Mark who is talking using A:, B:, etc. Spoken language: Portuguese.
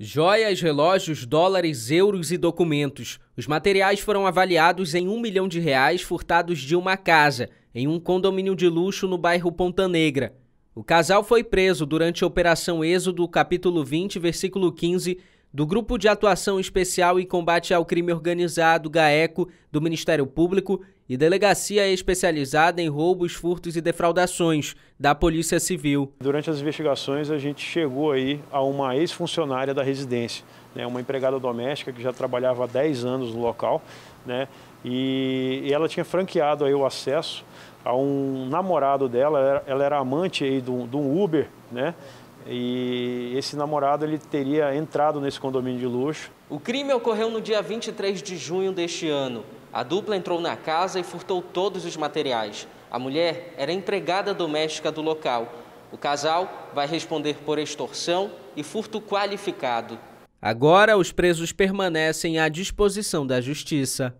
A: Joias, relógios, dólares, euros e documentos. Os materiais foram avaliados em um milhão de reais furtados de uma casa, em um condomínio de luxo no bairro Ponta Negra. O casal foi preso durante a Operação Êxodo, capítulo 20, versículo 15, do Grupo de Atuação Especial e Combate ao Crime Organizado, GAECO, do Ministério Público e Delegacia Especializada em Roubos, Furtos e Defraudações,
B: da Polícia Civil. Durante as investigações, a gente chegou aí a uma ex-funcionária da residência, né, uma empregada doméstica que já trabalhava há 10 anos no local, né, e, e ela tinha franqueado aí o acesso a um namorado dela, ela era amante aí de um Uber, né, e esse namorado ele teria entrado nesse condomínio de luxo.
A: O crime ocorreu no dia 23 de junho deste ano. A dupla entrou na casa e furtou todos os materiais. A mulher era empregada doméstica do local. O casal vai responder por extorsão e furto qualificado. Agora, os presos permanecem à disposição da justiça.